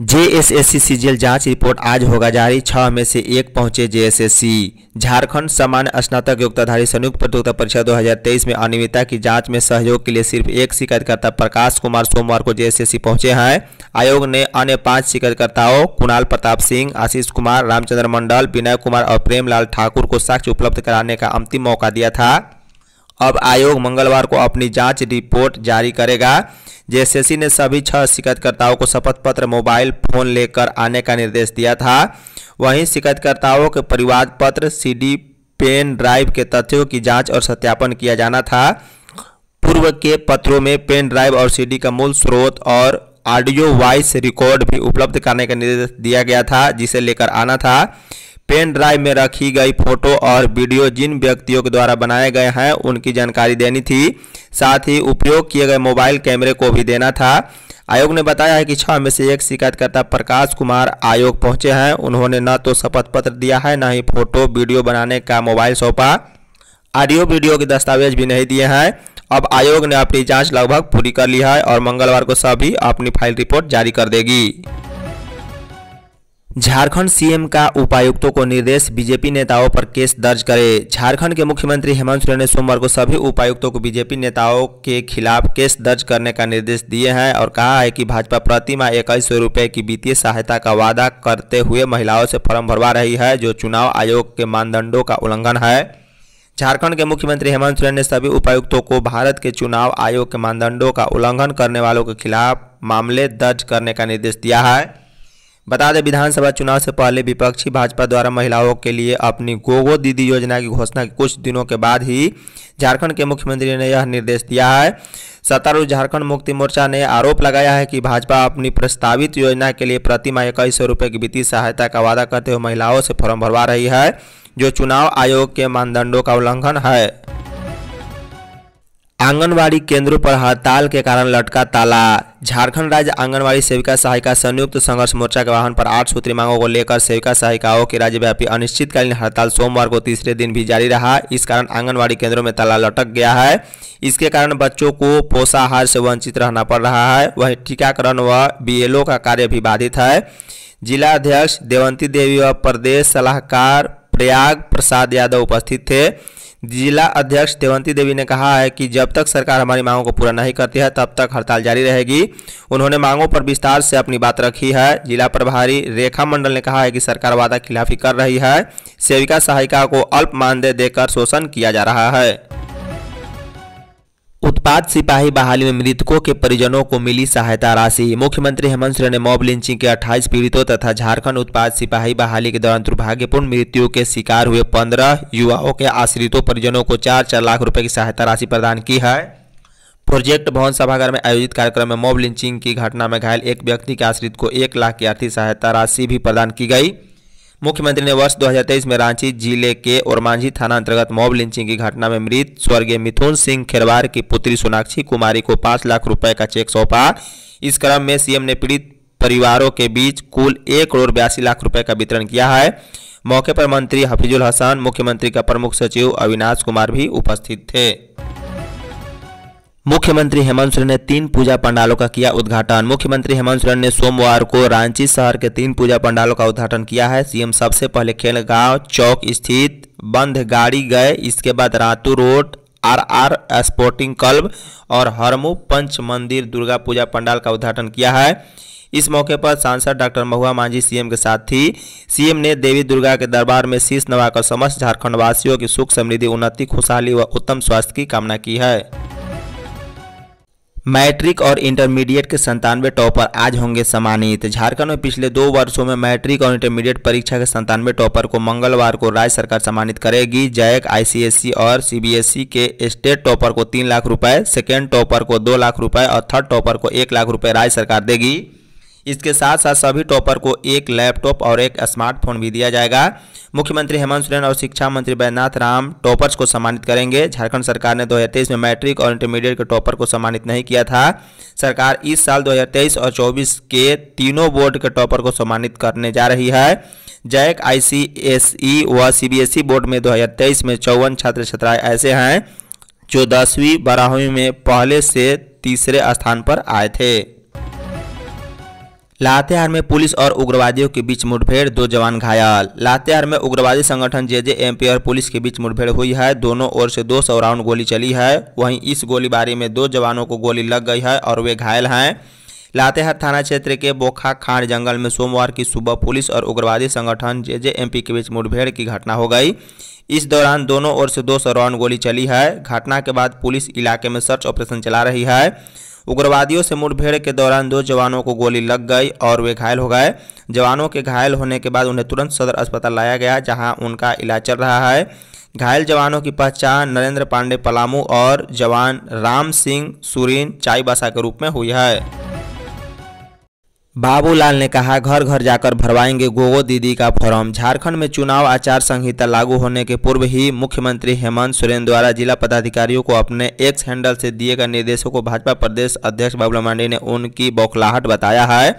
JSSC CGL जांच report आज होगा जारी छह में से एक पहुंचे जेएसएससी झारखंड सामान्य स्नातक योग्यताधारी संयुक्त प्रतियोगिता परीक्षा 2023 में अनियमितता की जांच में सहयोग के लिए सिर्फ एक शिकायतकर्ता प्रकाश कुमार सोमवार को जेएसएससी पहुंचे हैं आयोग ने अन्य पांच शिकायतकर्ताओं कुणाल प्रताप सिंह आशीष कुमार रामचंद्र मंडल विनय कुमार और प्रेमलाल ठाकुर को साक्ष्य उपलब्ध कराने का अंतिम मौका दिया था अब आयोग मंगलवार को अपनी जाँच रिपोर्ट जारी करेगा जेएसएससी ने सभी छह शिकायतकर्ताओं को शपथ पत्र मोबाइल फोन लेकर आने का निर्देश दिया था वहीं शिकायतकर्ताओं के परिवाद पत्र सीडी पेन ड्राइव के तथ्यों की जांच और सत्यापन किया जाना था पूर्व के पत्रों में पेन ड्राइव और सीडी का मूल स्रोत और ऑडियो वॉइस रिकॉर्ड भी उपलब्ध कराने का निर्देश दिया गया था जिसे लेकर आना था पेन ड्राइव में रखी गई फोटो और वीडियो जिन व्यक्तियों के द्वारा बनाए गए हैं उनकी जानकारी देनी थी साथ ही उपयोग किए गए मोबाइल कैमरे को भी देना था आयोग ने बताया है कि छह में से एक शिकायतकर्ता प्रकाश कुमार आयोग पहुंचे हैं उन्होंने न तो शपथ पत्र दिया है न ही फोटो वीडियो बनाने का मोबाइल सौंपा ऑडियो वीडियो के दस्तावेज भी नहीं दिए हैं अब आयोग ने अपनी जांच लगभग पूरी कर ली है और मंगलवार को सभी अपनी फाइल रिपोर्ट जारी कर देगी झारखंड सीएम का उपायुक्तों को निर्देश बीजेपी नेताओं पर केस दर्ज करे झारखंड के मुख्यमंत्री हेमंत सोरेन ने सोमवार को सभी उपायुक्तों को बीजेपी नेताओं के खिलाफ केस दर्ज करने का निर्देश दिए हैं और कहा है कि भाजपा प्रतिमा इक्कीस सौ रुपये की वित्तीय सहायता का वादा करते हुए महिलाओं से फॉर्म भरवा रही है जो चुनाव आयोग के मानदंडों का उल्लंघन है झारखंड के मुख्यमंत्री हेमंत सोरेन ने सभी उपायुक्तों को भारत के चुनाव आयोग के मानदंडों का उल्लंघन करने वालों के खिलाफ मामले दर्ज करने का निर्देश दिया है बता दें विधानसभा चुनाव से पहले विपक्षी भाजपा द्वारा महिलाओं के लिए अपनी गोगो दीदी योजना की घोषणा के कुछ दिनों के बाद ही झारखंड के मुख्यमंत्री ने यह निर्देश दिया है सत्तारूढ़ झारखंड मुक्ति मोर्चा ने आरोप लगाया है कि भाजपा अपनी प्रस्तावित योजना के लिए प्रति माह इक्कीस सौ रुपये की वित्तीय सहायता का वादा करते हुए महिलाओं से फॉर्म भरवा रही है जो चुनाव आयोग के मानदंडों का उल्लंघन है आंगनवाड़ी केंद्रों पर हड़ताल के कारण लटका ताला झारखंड राज्य आंगनवाड़ी सेविका सहायिका संयुक्त संघर्ष मोर्चा के वाहन पर आठ सूत्री मांगों को लेकर सेविका सहायिकाओं की राज्यव्यापी अनिश्चितकालीन हड़ताल सोमवार को तीसरे दिन भी जारी रहा इस कारण आंगनवाड़ी केंद्रों में ताला लटक गया है इसके कारण बच्चों को पोषाहार से वंचित रहना पड़ रहा है वहीं टीकाकरण व बी का कार्य भी बाधित है जिला अध्यक्ष देवंती देवी व प्रदेश सलाहकार प्रयाग प्रसाद यादव उपस्थित थे जिला अध्यक्ष देवंती देवी ने कहा है कि जब तक सरकार हमारी मांगों को पूरा नहीं करती है तब तक हड़ताल जारी रहेगी उन्होंने मांगों पर विस्तार से अपनी बात रखी है जिला प्रभारी रेखा मंडल ने कहा है कि सरकार वादा खिलाफी कर रही है सेविका सहायिका को अल्प मानदेय देकर शोषण किया जा रहा है उत्पाद सिपाही बहाली में मृतकों के परिजनों को मिली सहायता राशि मुख्यमंत्री हेमंत सोरेन ने मॉब लिंचिंग के 28 पीड़ितों तथा झारखंड उत्पाद सिपाही बहाली के दौरान दुर्भाग्यपूर्ण मृत्यु के शिकार हुए 15 युवाओं के आश्रितों परिजनों को चार चार लाख रुपए की सहायता राशि प्रदान की है प्रोजेक्ट भवन सभागार में आयोजित कार्यक्रम में मॉब लिंचिंग की घटना में घायल एक व्यक्ति के आश्रित को एक लाख की आर्थिक सहायता राशि भी प्रदान की गई मुख्यमंत्री ने वर्ष 2023 में रांची जिले के और मांझी थाना अंतर्गत मॉब लिंचिंग की घटना में मृत स्वर्गीय मिथुन सिंह खेरवार की पुत्री सोनाक्षी कुमारी को पाँच लाख रुपए का चेक सौंपा इस क्रम में सीएम ने पीड़ित परिवारों के बीच कुल एक करोड़ बयासी लाख रुपए का वितरण किया है मौके पर मंत्री हफीजुल हसन मुख्यमंत्री का प्रमुख सचिव अविनाश कुमार भी उपस्थित थे मुख्यमंत्री हेमंत सोरेन ने तीन पूजा पंडालों का किया उद्घाटन मुख्यमंत्री हेमंत सोरेन ने सोमवार को रांची शहर के तीन पूजा पंडालों का उद्घाटन किया है सीएम सबसे पहले खेलगांव चौक स्थित बंद गाड़ी गए इसके बाद Ratu road R R sporting club और हरमू पंच मंदिर दुर्गा पूजा पंडाल का उद्घाटन किया है इस मौके पर सांसद डॉक्टर महुआ मांझी सीएम के साथ थी सीएम ने देवी दुर्गा के दरबार में शीश नवाकर समस्त झारखंडवासियों की सुख समृद्धि उन्नति खुशहाली व उत्तम स्वास्थ्य की कामना की है मैट्रिक और इंटरमीडिएट के संतानवे टॉपर आज होंगे सम्मानित झारखंड में पिछले दो वर्षों में मैट्रिक और इंटरमीडिएट परीक्षा के संतानवे टॉपर को मंगलवार को राज्य सरकार सम्मानित करेगी जैक आईसीएससी और सीबीएसई के स्टेट टॉपर को तीन लाख रुपए सेकेंड टॉपर को दो लाख रुपए और थर्ड टॉपर को एक लाख रुपए राज्य सरकार देगी इसके साथ साथ सभी टॉपर को एक लैपटॉप और एक स्मार्टफोन भी दिया जाएगा मुख्यमंत्री हेमंत सोरेन और शिक्षा मंत्री बैद्यनाथ राम टॉपर्स को सम्मानित करेंगे झारखंड सरकार ने 2023 में मैट्रिक और इंटरमीडिएट के टॉपर को सम्मानित नहीं किया था सरकार इस साल 2023 और 24 के तीनों बोर्ड के टॉपर को सम्मानित करने जा रही है जैक आई व सी बोर्ड में दो में चौवन छात्र छात्राएं ऐसे हैं जो दसवीं बारहवीं में पहले से तीसरे स्थान पर आए थे लातेहार में पुलिस और उग्रवादियों के बीच मुठभेड़ दो जवान घायल लातेहार में उग्रवादी संगठन जे जे एम पी और पुलिस के बीच मुठभेड़ हुई है दोनों ओर से दो सौ राउंड गोली चली है वहीं इस गोलीबारी में दो जवानों को गोली लग गई है और वे घायल हैं लातेहार थाना क्षेत्र के बोखा खांड जंगल में सोमवार की सुबह पुलिस और उग्रवादी संगठन जे जे एम पी के बीच मुठभेड़ की घटना हो गई इस दौरान दोनों ओर से दो सौ राउंड गोली चली है घटना के बाद पुलिस इलाके में सर्च ऑपरेशन चला रही है उग्रवादियों से मुठभेड़ के दौरान दो जवानों को गोली लग गई और वे घायल हो गए जवानों के घायल होने के बाद उन्हें तुरंत सदर अस्पताल लाया गया जहां उनका इलाज चल रहा है घायल जवानों की पहचान नरेंद्र पांडे पलामू और जवान राम सिंह सुरीन चाईबासा के रूप में हुई है बाबूलाल ने कहा घर घर जाकर भरवाएंगे गोगो दीदी का फॉर्म झारखंड में चुनाव आचार संहिता लागू होने के पूर्व ही मुख्यमंत्री हेमंत सोरेन द्वारा जिला पदाधिकारियों को अपने एक्स हैंडल से दिए गए निर्देशों को भाजपा प्रदेश अध्यक्ष बाबूलाल मांडी ने उनकी बौखलाहट बताया है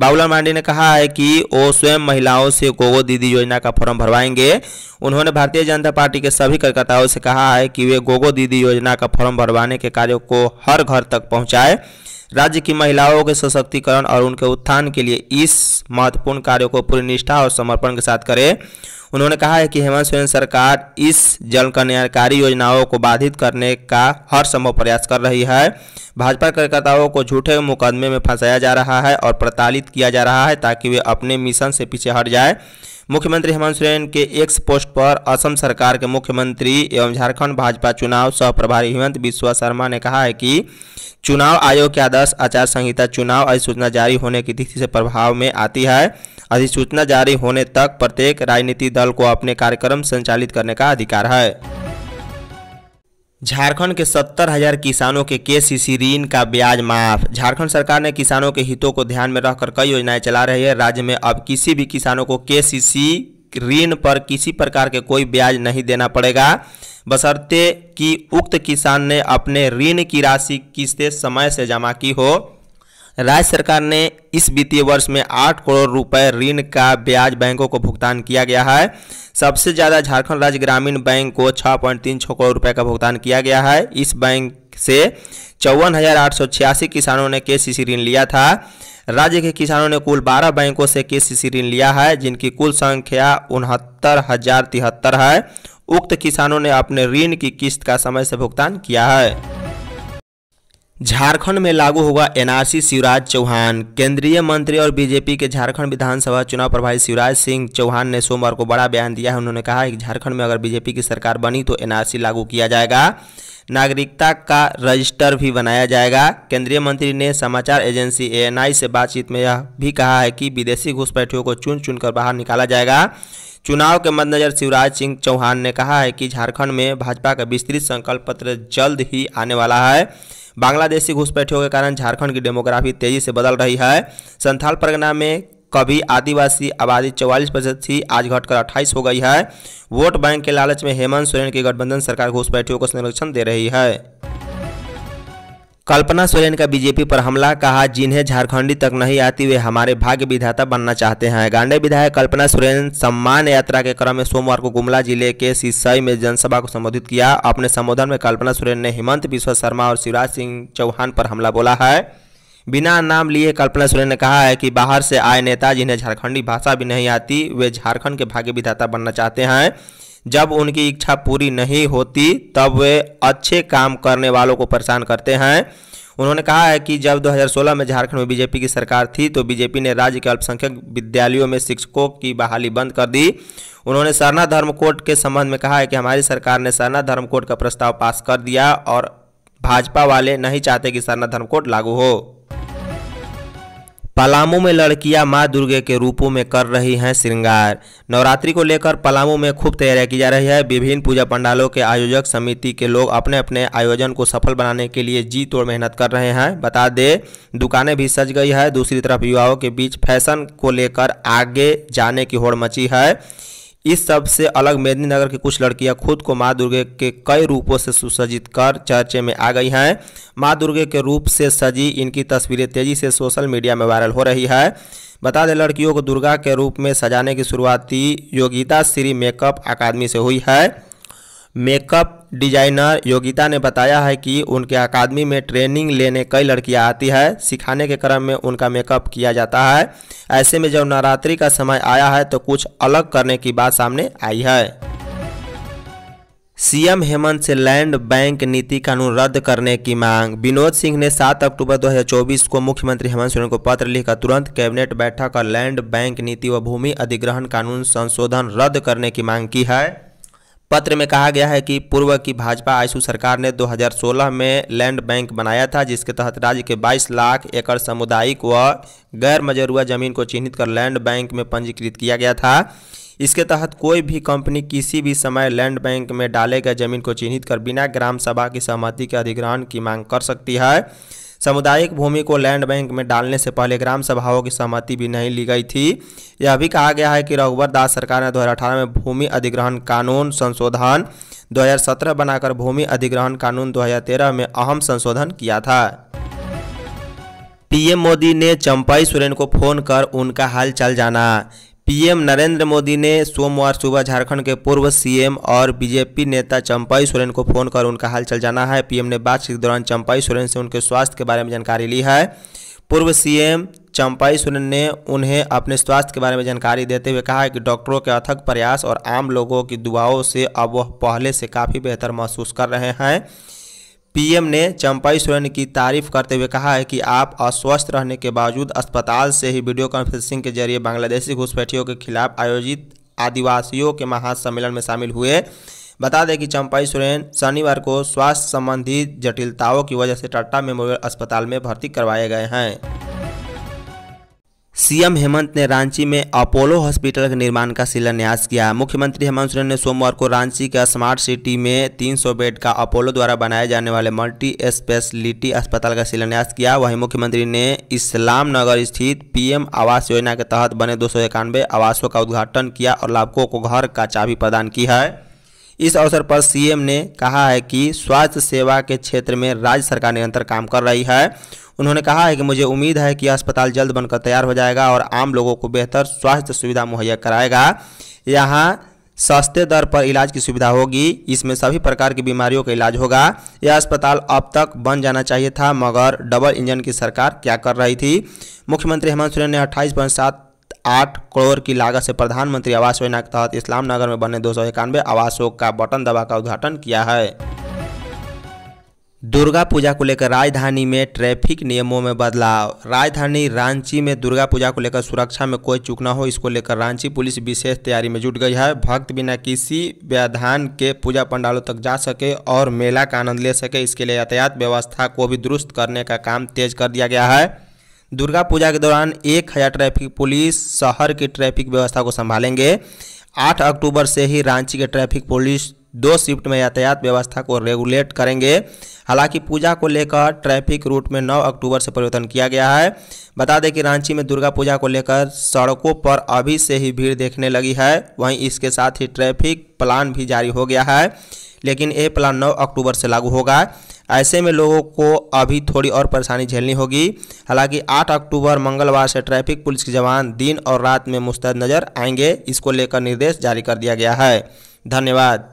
बाबूलाल मांडी ने कहा है कि वो स्वयं महिलाओं से गोगो दीदी योजना का फॉर्म भरवाएंगे उन्होंने भारतीय जनता पार्टी के सभी कार्यकर्ताओं से कहा है कि वे गोगो दीदी योजना का फॉर्म भरवाने के कार्यों को हर घर तक पहुँचाए राज्य की महिलाओं के सशक्तिकरण और उनके उत्थान के लिए इस महत्वपूर्ण कार्य को पूरी निष्ठा और समर्पण के साथ करें उन्होंने कहा है कि हेमंत सोरेन सरकार इस जन कल्याणकारी योजनाओं को बाधित करने का हर संभव प्रयास कर रही है भाजपा कार्यकर्ताओं को झूठे मुकदमे में फंसाया जा रहा है और प्रताड़ित किया जा रहा है ताकि वे अपने मिशन से पीछे हट जाए मुख्यमंत्री हेमंत सोरेन के एक्स पोस्ट पर असम सरकार के मुख्यमंत्री एवं झारखंड भाजपा चुनाव सह प्रभारी हेमंत बिस्वा शर्मा ने कहा है कि चुनाव आयोग के आदर्श आचार संहिता चुनाव अधिसूचना जारी होने की तिथि से प्रभाव में आती है अधिसूचना जारी होने तक प्रत्येक राजनीतिक दल को अपने कार्यक्रम संचालित करने का अधिकार है झारखंड के सत्तर हजार किसानों के केसीसी ऋण का ब्याज माफ झारखंड सरकार ने किसानों के हितों को ध्यान में रखकर कई योजनाएं चला रही है राज्य में अब किसी भी किसानों को केसीसी ऋण पर किसी प्रकार के कोई ब्याज नहीं देना पड़ेगा बशर्ते कि उक्त किसान ने अपने ऋण की राशि किस्तें समय से जमा की हो राज्य सरकार ने इस वित्तीय वर्ष में आठ करोड़ रुपए ऋण का ब्याज बैंकों को भुगतान किया गया है सबसे ज़्यादा झारखंड राज्य ग्रामीण बैंक को छः पॉइंट तीन छः करोड़ रुपए का भुगतान किया गया है इस बैंक से चौवन हज़ार आठ सौ छियासी किसानों ने के सी ऋण लिया था राज्य के किसानों ने कुल बारह बैंकों से के सी ऋण लिया है जिनकी कुल संख्या उनहत्तर हज़ार तिहत्तर है उक्त किसानों ने अपने ऋण की किस्त का समय से भुगतान किया है झारखंड में लागू होगा एनआरसी शिवराज चौहान केंद्रीय मंत्री और बीजेपी के झारखंड विधानसभा चुनाव प्रभारी शिवराज सिंह चौहान ने सोमवार को बड़ा बयान दिया है उन्होंने कहा कि झारखंड में अगर बीजेपी की सरकार बनी तो एनआरसी लागू किया जाएगा नागरिकता का रजिस्टर भी बनाया जाएगा केंद्रीय मंत्री ने समाचार एजेंसी ए से बातचीत में यह भी कहा है कि विदेशी घुसपैठियों को चुन चुनकर बाहर निकाला जाएगा चुनाव के मद्देनजर शिवराज सिंह चौहान ने कहा है कि झारखंड में भाजपा का विस्तृत संकल्प पत्र जल्द ही आने वाला है बांग्लादेशी घुसपैठियों के कारण झारखंड की डेमोग्राफी तेजी से बदल रही है संथाल परगना में कभी आदिवासी आबादी चौवालीस प्रतिशत थी आज घटकर अट्ठाईस हो गई है वोट बैंक के लालच में हेमंत सोरेन की गठबंधन सरकार घुसपैठियों को संरक्षण दे रही है कल्पना सोरेन का बीजेपी पर हमला कहा जिन्हें झारखंडी तक नहीं आती वे हमारे भाग्य विधाता बनना चाहते हैं गांडे विधायक कल्पना सोरेन सम्मान यात्रा के क्रम में सोमवार को गुमला जिले के सिसई में जनसभा को संबोधित किया अपने संबोधन में कल्पना सोरेन ने हेमंत विश्व शर्मा और शिवराज सिंह चौहान पर हमला बोला है बिना नाम लिए कल्पना सोरेन ने कहा है कि बाहर से आए नेता जिन्हें झारखंडी भाषा भी नहीं आती वे झारखंड के भाग्य विधाता बनना चाहते हैं जब उनकी इच्छा पूरी नहीं होती तब वे अच्छे काम करने वालों को परेशान करते हैं उन्होंने कहा है कि जब 2016 में झारखंड में बीजेपी की सरकार थी तो बीजेपी ने राज्य के अल्पसंख्यक विद्यालयों में शिक्षकों की बहाली बंद कर दी उन्होंने सरना धर्म कोड के संबंध में कहा है कि हमारी सरकार ने सरना धर्म कोड का प्रस्ताव पास कर दिया और भाजपा वाले नहीं चाहते कि सरना धर्म कोड लागू हो पलामू में लड़कियां मां दुर्गे के रूपों में कर रही हैं श्रृंगार नवरात्रि को लेकर पलामू में खूब तैयारियां की जा रही है विभिन्न पूजा पंडालों के आयोजक समिति के लोग अपने अपने आयोजन को सफल बनाने के लिए जी तोड़ मेहनत कर रहे हैं बता दें दुकानें भी सज गई है दूसरी तरफ युवाओं के बीच फैशन को लेकर आगे जाने की होड़ मची है इस सब से अलग मेदिनी नगर की कुछ लड़कियां खुद को माँ दुर्गे के कई रूपों से सुसज्जित कर चर्चे में आ गई हैं माँ दुर्गे के रूप से सजी इनकी तस्वीरें तेजी से सोशल मीडिया में वायरल हो रही है बता दें लड़कियों को दुर्गा के रूप में सजाने की शुरुआती योगिता श्री मेकअप अकादमी से हुई है मेकअप डिजाइनर योगिता ने बताया है कि उनके अकादमी में ट्रेनिंग लेने कई लड़कियां आती है सिखाने के क्रम में उनका मेकअप किया जाता है ऐसे में जब नवरात्रि का समय आया है तो कुछ अलग करने की बात सामने आई है सीएम हेमंत से लैंड बैंक नीति कानून रद्द करने की मांग विनोद सिंह ने 7 अक्टूबर 2024 को मुख्यमंत्री हेमंत सोरेन को पत्र लिखकर तुरंत कैबिनेट बैठक और लैंड बैंक नीति व भूमि अधिग्रहण कानून संशोधन रद्द करने की मांग की है पत्र में कहा गया है कि पूर्व की भाजपा आयसू सरकार ने 2016 में लैंड बैंक बनाया था जिसके तहत राज्य के 22 लाख एकड़ सामुदायिक व गैर मजरुआ जमीन को चिन्हित कर लैंड बैंक में पंजीकृत किया गया था इसके तहत कोई भी कंपनी किसी भी समय लैंड बैंक में डाले गए जमीन को चिन्हित कर बिना ग्राम सभा की सहमति के अधिग्रहण की मांग कर सकती है सामुदायिक भूमि को लैंड बैंक में डालने से पहले ग्राम सभाओं की सहमति भी नहीं ली गई थी यह भी कहा गया है कि रघुवर दास सरकार ने दो में भूमि अधिग्रहण कानून संशोधन 2017 बनाकर भूमि अधिग्रहण कानून 2013 में अहम संशोधन किया था पीएम मोदी ने चंपाई सोरेन को फोन कर उनका हाल चल जाना पीएम नरेंद्र मोदी ने सोमवार सुबह झारखंड के पूर्व सीएम और बीजेपी नेता चंपाई सोरेन को फोन कर उनका हालचाल जाना है पीएम ने बातचीत के दौरान चंपाई सोरेन से उनके स्वास्थ्य के बारे में जानकारी ली है पूर्व सीएम चंपाई सोरेन ने उन्हें अपने स्वास्थ्य के बारे में जानकारी देते हुए कहा कि डॉक्टरों के अथक प्रयास और आम लोगों की दुआओं से अब वह पहले से काफ़ी बेहतर महसूस कर रहे हैं पीएम ने चंपाई सोरेन की तारीफ करते हुए कहा है कि आप अस्वस्थ रहने के बावजूद अस्पताल से ही वीडियो कॉन्फ्रेंसिंग के जरिए बांग्लादेशी घुसपैठियों के खिलाफ आयोजित आदिवासियों के महासम्मेलन में शामिल हुए बता दें कि चंपाई सोरेन शनिवार को स्वास्थ्य संबंधी जटिलताओं की वजह से टाटा मेमोरियल अस्पताल में भर्ती करवाए गए हैं सीएम हेमंत ने रांची में अपोलो हॉस्पिटल के निर्माण का शिलान्यास किया मुख्यमंत्री हेमंत सोरेन ने सोमवार को रांची का स्मार्ट सिटी में 300 बेड का अपोलो द्वारा बनाए जाने वाले मल्टी स्पेशलिटी अस्पताल का शिलान्यास किया वहीं मुख्यमंत्री ने इस्लाम नगर स्थित पीएम आवास योजना के तहत बने दो आवासों का उद्घाटन किया और लाभुकों को घर का चाबी प्रदान की है इस अवसर पर सीएम ने कहा है कि स्वास्थ्य सेवा के क्षेत्र में राज्य सरकार निरंतर काम कर रही है उन्होंने कहा है कि मुझे उम्मीद है कि अस्पताल जल्द बनकर तैयार हो जाएगा और आम लोगों को बेहतर स्वास्थ्य सुविधा मुहैया कराएगा यहाँ सस्ते दर पर इलाज की सुविधा होगी इसमें सभी प्रकार की बीमारियों का इलाज होगा यह अस्पताल अब तक बन जाना चाहिए था मगर डबल इंजन की सरकार क्या कर रही थी मुख्यमंत्री हेमंत सोरेन ने अट्ठाईस पॉइंट सात आठ करोड़ की लागत से प्रधानमंत्री आवास योजना के तहत इस्लाम नगर में बने दो आवासों का बटन दबा का उद्घाटन किया है दुर्गा पूजा को लेकर राजधानी में ट्रैफिक नियमों में बदलाव राजधानी रांची में दुर्गा पूजा को लेकर सुरक्षा में कोई चूक न हो इसको लेकर रांची पुलिस विशेष तैयारी में जुट गई है भक्त बिना किसी व्यवधान के पूजा पंडालों तक जा सके और मेला का आनंद ले सके इसके लिए यातायात व्यवस्था को भी दुरुस्त करने का काम तेज कर दिया गया है दुर्गा पूजा के दौरान एक हज़ार ट्रैफिक पुलिस शहर की ट्रैफिक व्यवस्था को संभालेंगे आठ अक्टूबर से ही रांची के ट्रैफिक पुलिस दो शिफ्ट में यातायात व्यवस्था को रेगुलेट करेंगे हालांकि पूजा को लेकर ट्रैफिक रूट में 9 अक्टूबर से परिवर्तन किया गया है बता दें कि रांची में दुर्गा पूजा को लेकर सड़कों पर अभी से ही भीड़ देखने लगी है वहीं इसके साथ ही ट्रैफिक प्लान भी जारी हो गया है लेकिन ये प्लान 9 अक्टूबर से लागू होगा ऐसे में लोगों को अभी थोड़ी और परेशानी झेलनी होगी हालांकि 8 अक्टूबर मंगलवार से ट्रैफिक पुलिस के जवान दिन और रात में मुस्तैद नजर आएंगे इसको लेकर निर्देश जारी कर दिया गया है धन्यवाद